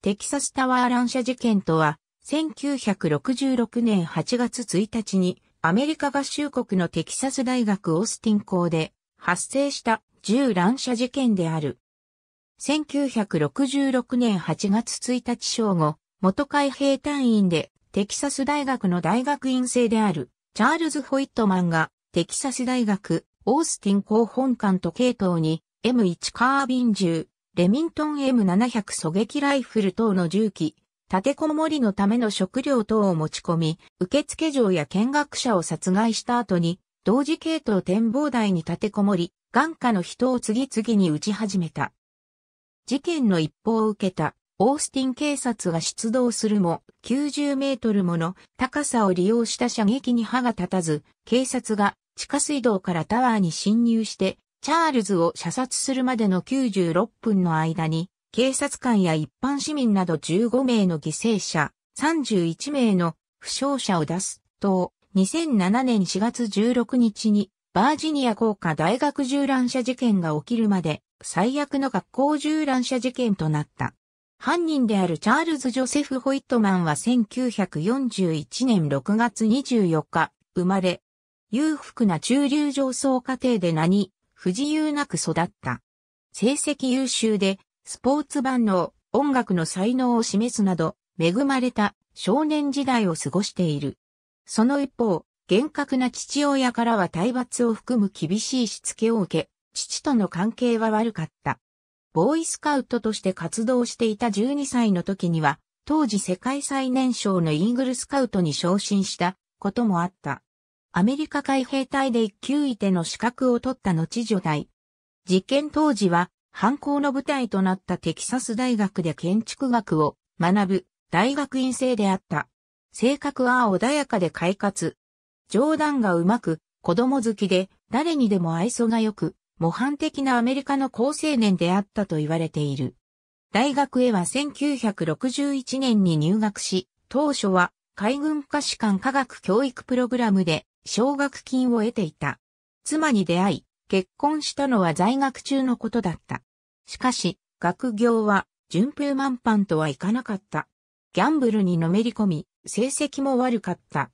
テキサスタワー乱射事件とは、1966年8月1日にアメリカ合衆国のテキサス大学オースティン校で発生した銃乱射事件である。1966年8月1日正午、元海兵隊員でテキサス大学の大学院生であるチャールズ・ホイットマンがテキサス大学オースティン校本館と系統に M1 カービン銃レミントン M700 狙撃ライフル等の銃器、立てこもりのための食料等を持ち込み、受付嬢や見学者を殺害した後に、同時系統展望台に立てこもり、眼下の人を次々に撃ち始めた。事件の一報を受けた、オースティン警察が出動するも、90メートルもの高さを利用した射撃に歯が立たず、警察が地下水道からタワーに侵入して、チャールズを射殺するまでの96分の間に、警察官や一般市民など15名の犠牲者、31名の負傷者を出すと、2007年4月16日にバージニア工科大学銃乱射事件が起きるまで最悪の学校銃乱射事件となった。犯人であるチャールズ・ジョセフ・ホイットマンは1941年6月24日生まれ、裕福な中流上層家庭で何、不自由なく育った。成績優秀で、スポーツ万能、音楽の才能を示すなど、恵まれた少年時代を過ごしている。その一方、厳格な父親からは体罰を含む厳しいしつけを受け、父との関係は悪かった。ボーイスカウトとして活動していた12歳の時には、当時世界最年少のイーグルスカウトに昇進したこともあった。アメリカ海兵隊で一級位での資格を取った後女大。実験当時は、犯行の舞台となったテキサス大学で建築学を学ぶ大学院生であった。性格は穏やかで快活。冗談がうまく、子供好きで、誰にでも愛想が良く、模範的なアメリカの高青年であったと言われている。大学へは1961年に入学し、当初は海軍科士官科学教育プログラムで奨学金を得ていた。妻に出会い、結婚したのは在学中のことだった。しかし、学業は順風満帆とはいかなかった。ギャンブルにのめり込み、成績も悪かった。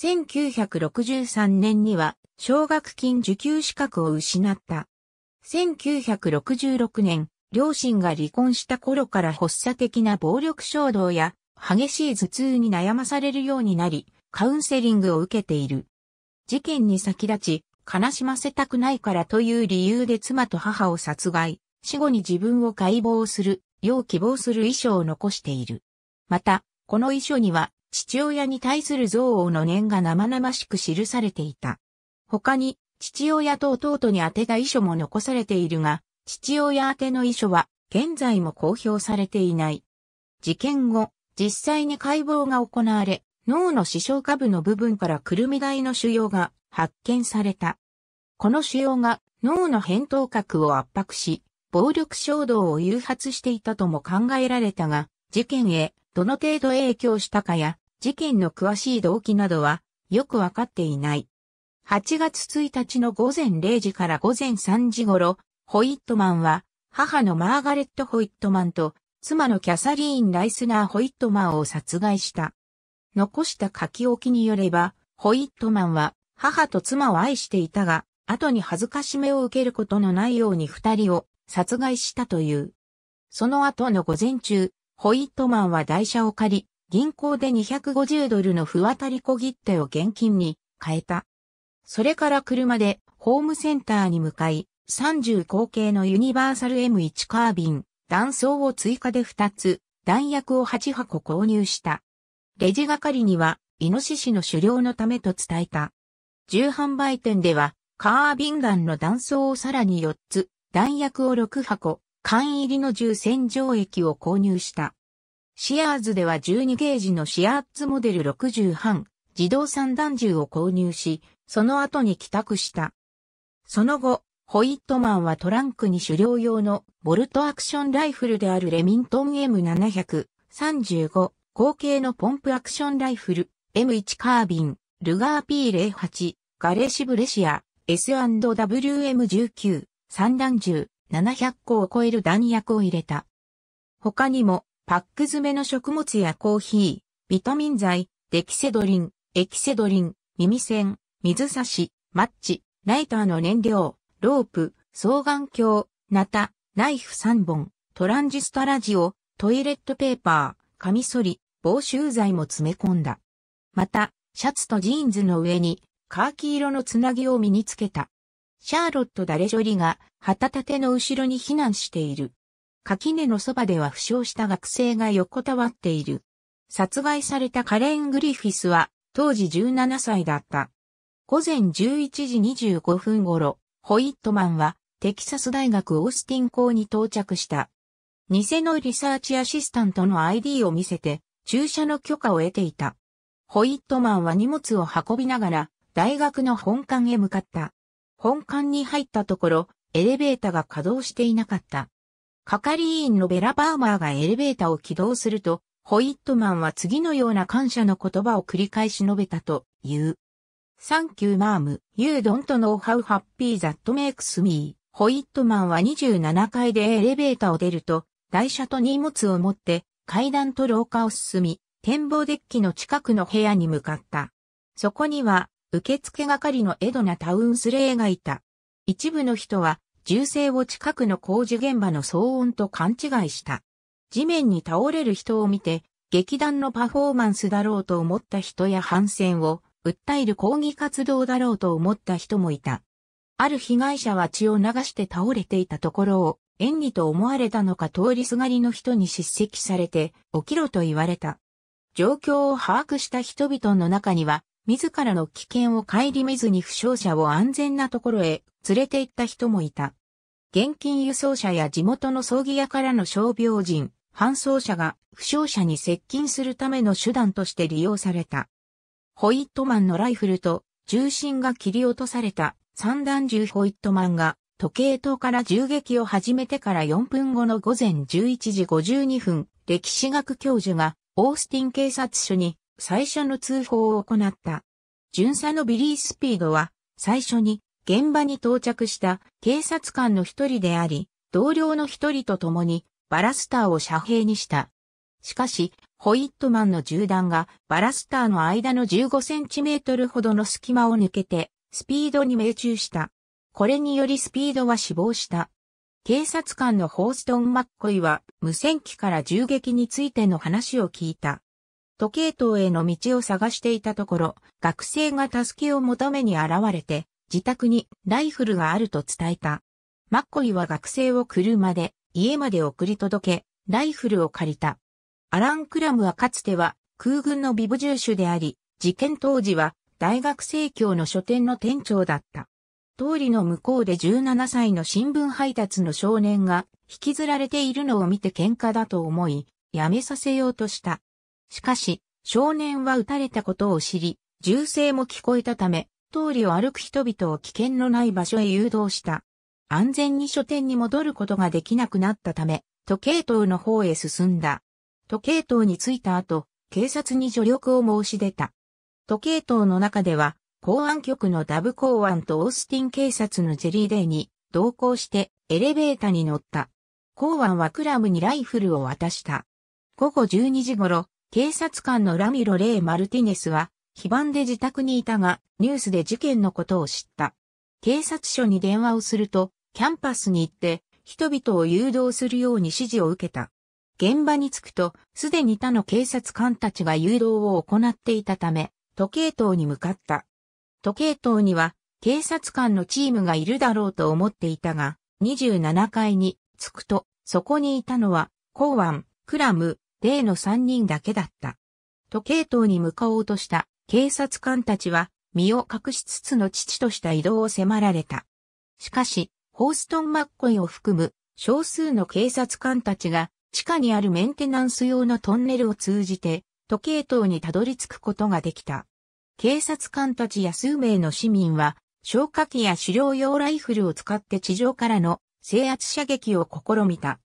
1963年には奨学金受給資格を失った。1966年、両親が離婚した頃から発作的な暴力衝動や激しい頭痛に悩まされるようになり、カウンセリングを受けている。事件に先立ち、悲しませたくないからという理由で妻と母を殺害、死後に自分を解剖する、よう希望する遺書を残している。また、この遺書には、父親に対する憎悪の念が生々しく記されていた。他に、父親と弟に宛てた遺書も残されているが、父親宛ての遺書は、現在も公表されていない。事件後、実際に解剖が行われ、脳の視床下部の部分からクルミ大の腫瘍が発見された。この腫瘍が脳の扁桃核を圧迫し、暴力衝動を誘発していたとも考えられたが、事件へどの程度影響したかや、事件の詳しい動機などはよくわかっていない。8月1日の午前0時から午前3時頃、ホイットマンは母のマーガレット・ホイットマンと妻のキャサリーン・ライスナー・ホイットマンを殺害した。残した書き置きによれば、ホイットマンは母と妻を愛していたが、後に恥ずかしめを受けることのないように二人を殺害したという。その後の午前中、ホイットマンは台車を借り、銀行で250ドルの不渡り小切手を現金に変えた。それから車でホームセンターに向かい、30口径のユニバーサル M1 カービン、弾倉を追加で2つ、弾薬を8箱購入した。レジ係には、イノシシの狩猟のためと伝えた。重販売店では、カービンガンの断層をさらに4つ、弾薬を6箱、缶入りの重洗浄液を購入した。シアーズでは12ゲージのシアーツモデル60半、自動散弾銃を購入し、その後に帰宅した。その後、ホイットマンはトランクに狩猟用のボルトアクションライフルであるレミントン M735 後継のポンプアクションライフル、M1 カービン、ルガー P08、ガレシブレシア、S&WM19、三段銃、700個を超える弾薬を入れた。他にも、パック詰めの食物やコーヒー、ビタミン剤、デキセドリン、エキセドリン、耳栓、水差し、マッチ、ライターの燃料、ロープ、双眼鏡、ナタ、ナイフ3本、トランジスタラジオ、トイレットペーパー、カミソリ、防臭剤も詰め込んだ。また、シャツとジーンズの上に、カーキ色のつなぎを身につけた。シャーロット・ダレジョリが、旗立ての後ろに避難している。垣根のそばでは負傷した学生が横たわっている。殺害されたカレン・グリフィスは、当時17歳だった。午前11時25分頃、ホイットマンは、テキサス大学オースティン校に到着した。偽のリサーチアシスタントの ID を見せて、駐車の許可を得ていた。ホイットマンは荷物を運びながら、大学の本館へ向かった。本館に入ったところ、エレベータが稼働していなかった。係員のベラ・バーマーがエレベータを起動すると、ホイットマンは次のような感謝の言葉を繰り返し述べたという。サンキューマーム、ユードントノーハウハッピーザットメイクスミー。ホイットマンは27階でエレベーターを出ると、台車と荷物を持って階段と廊下を進み、展望デッキの近くの部屋に向かった。そこには、受付係のエドナ・タウンスレイがいた。一部の人は、銃声を近くの工事現場の騒音と勘違いした。地面に倒れる人を見て、劇団のパフォーマンスだろうと思った人や反戦を訴える抗議活動だろうと思った人もいた。ある被害者は血を流して倒れていたところを演技と思われたのか通りすがりの人に叱責されて、起きろと言われた。状況を把握した人々の中には、自らの危険を顧みずに負傷者を安全なところへ連れて行った人もいた。現金輸送車や地元の葬儀屋からの傷病人、搬送者が負傷者に接近するための手段として利用された。ホイットマンのライフルと重心が切り落とされた三段銃ホイットマンが時計塔から銃撃を始めてから4分後の午前11時52分、歴史学教授がオースティン警察署に最初の通報を行った。巡査のビリー・スピードは最初に現場に到着した警察官の一人であり、同僚の一人と共にバラスターを遮蔽にした。しかし、ホイットマンの銃弾がバラスターの間の15センチメートルほどの隙間を抜けて、スピードに命中した。これによりスピードは死亡した。警察官のホーストン・マッコイは無線機から銃撃についての話を聞いた。時計塔への道を探していたところ、学生が助けを求めに現れて、自宅にライフルがあると伝えた。マッコイは学生を車で家まで送り届け、ライフルを借りた。アラン・クラムはかつては空軍のビブ従手であり、事件当時は大学生協の書店の店長だった。通りの向こうで17歳の新聞配達の少年が引きずられているのを見て喧嘩だと思い、やめさせようとした。しかし、少年は撃たれたことを知り、銃声も聞こえたため、通りを歩く人々を危険のない場所へ誘導した。安全に書店に戻ることができなくなったため、時計塔の方へ進んだ。時計塔に着いた後、警察に助力を申し出た。時計塔の中では、公安局のダブ公安とオースティン警察のジェリーデイに同行してエレベーターに乗った。公安はクラムにライフルを渡した。午後12時頃、警察官のラミロ・レイ・マルティネスは、非番で自宅にいたが、ニュースで事件のことを知った。警察署に電話をすると、キャンパスに行って、人々を誘導するように指示を受けた。現場に着くと、すでに他の警察官たちが誘導を行っていたため、時計塔に向かった。時計塔には警察官のチームがいるだろうと思っていたが、27階に着くと、そこにいたのは、公安、クラム、デの3人だけだった。時計塔に向かおうとした警察官たちは、身を隠しつつの父とした移動を迫られた。しかし、ホーストン・マッコイを含む少数の警察官たちが地下にあるメンテナンス用のトンネルを通じて時計塔にたどり着くことができた。警察官たちや数名の市民は、消火器や狩猟用ライフルを使って地上からの制圧射撃を試みた。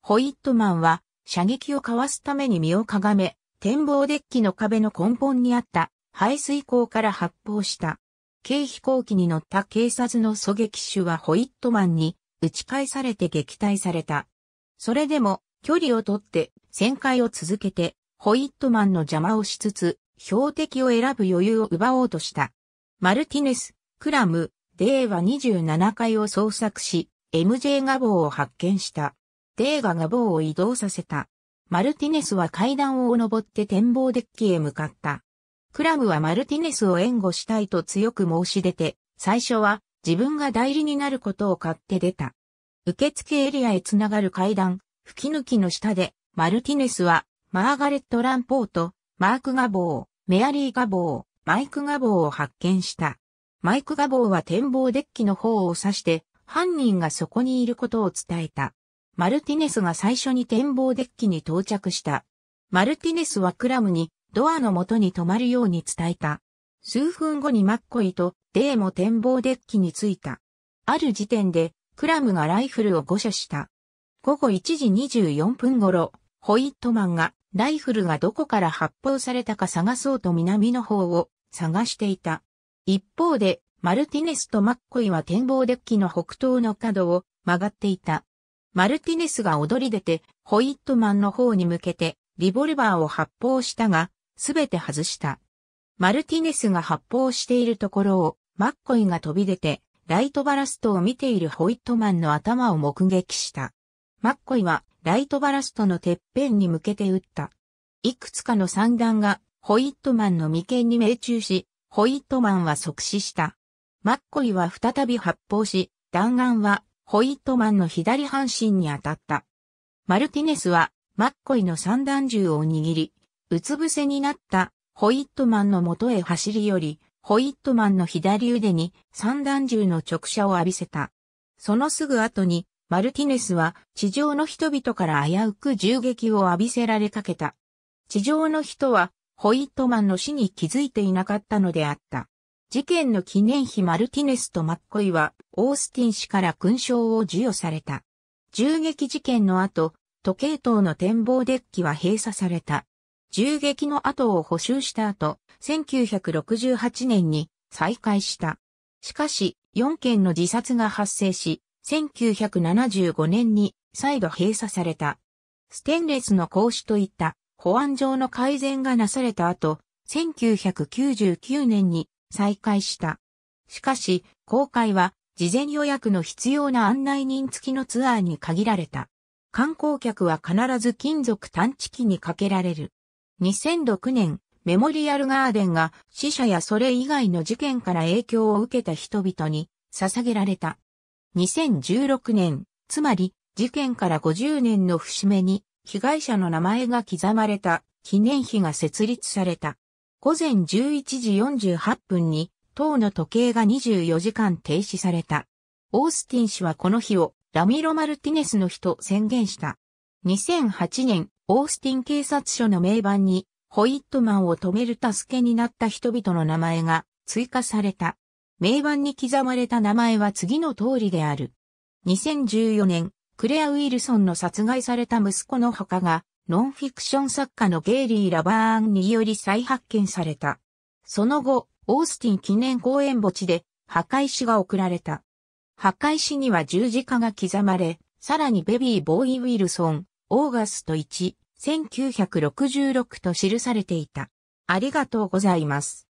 ホイットマンは射撃をかわすために身をかがめ、展望デッキの壁の根本にあった排水口から発砲した。軽飛行機に乗った警察の狙撃手はホイットマンに打ち返されて撃退された。それでも距離をとって旋回を続けてホイットマンの邪魔をしつつ標的を選ぶ余裕を奪おうとした。マルティネス、クラム、デーは27階を捜索し、MJ ガボーを発見した。デーがガボーを移動させた。マルティネスは階段を登って展望デッキへ向かった。クラムはマルティネスを援護したいと強く申し出て、最初は自分が代理になることを買って出た。受付エリアへつながる階段、吹き抜きの下で、マルティネスはマーガレット・ランポート、マーク・ガボー、メアリー・ガボー、マイク・ガボーを発見した。マイク・ガボーは展望デッキの方を指して、犯人がそこにいることを伝えた。マルティネスが最初に展望デッキに到着した。マルティネスはクラムにドアの元に止まるように伝えた。数分後にマッコイとデーも展望デッキに着いた。ある時点でクラムがライフルを誤射した。午後1時24分頃、ホイットマンがライフルがどこから発砲されたか探そうと南の方を探していた。一方で、マルティネスとマッコイは展望デッキの北東の角を曲がっていた。マルティネスが踊り出て、ホイットマンの方に向けて、リボルバーを発砲したが、すべて外した。マルティネスが発砲しているところを、マッコイが飛び出て、ライトバラストを見ているホイットマンの頭を目撃した。マッコイはライトバラストのてっぺんに向けて撃った。いくつかの散弾がホイットマンの眉間に命中し、ホイットマンは即死した。マッコイは再び発砲し、弾丸はホイットマンの左半身に当たった。マルティネスはマッコイの散弾銃を握り、うつ伏せになったホイットマンの元へ走り寄り、ホイットマンの左腕に散弾銃の直射を浴びせた。そのすぐ後にマルティネスは地上の人々から危うく銃撃を浴びせられかけた。地上の人はホイットマンの死に気づいていなかったのであった。事件の記念碑マルティネスとマッコイはオースティン氏から勲章を授与された。銃撃事件の後、時計塔の展望デッキは閉鎖された。銃撃の後を補修した後、1968年に再開した。しかし、4件の自殺が発生し、1975年に再度閉鎖された。ステンレスの格子といった保安上の改善がなされた後、1999年に再開した。しかし、公開は事前予約の必要な案内人付きのツアーに限られた。観光客は必ず金属探知機にかけられる。2006年、メモリアルガーデンが死者やそれ以外の事件から影響を受けた人々に捧げられた。2016年、つまり事件から50年の節目に被害者の名前が刻まれた記念碑が設立された。午前11時48分に党の時計が24時間停止された。オースティン氏はこの日をラミロ・マルティネスの日と宣言した。2008年、オースティン警察署の名板にホイットマンを止める助けになった人々の名前が追加された。名盤に刻まれた名前は次の通りである。2014年、クレア・ウィルソンの殺害された息子の墓が、ノンフィクション作家のゲイリー・ラバーンにより再発見された。その後、オースティン記念公園墓地で、墓石が送られた。墓石には十字架が刻まれ、さらにベビー・ボーイ・ウィルソン、オーガスト1、1966と記されていた。ありがとうございます。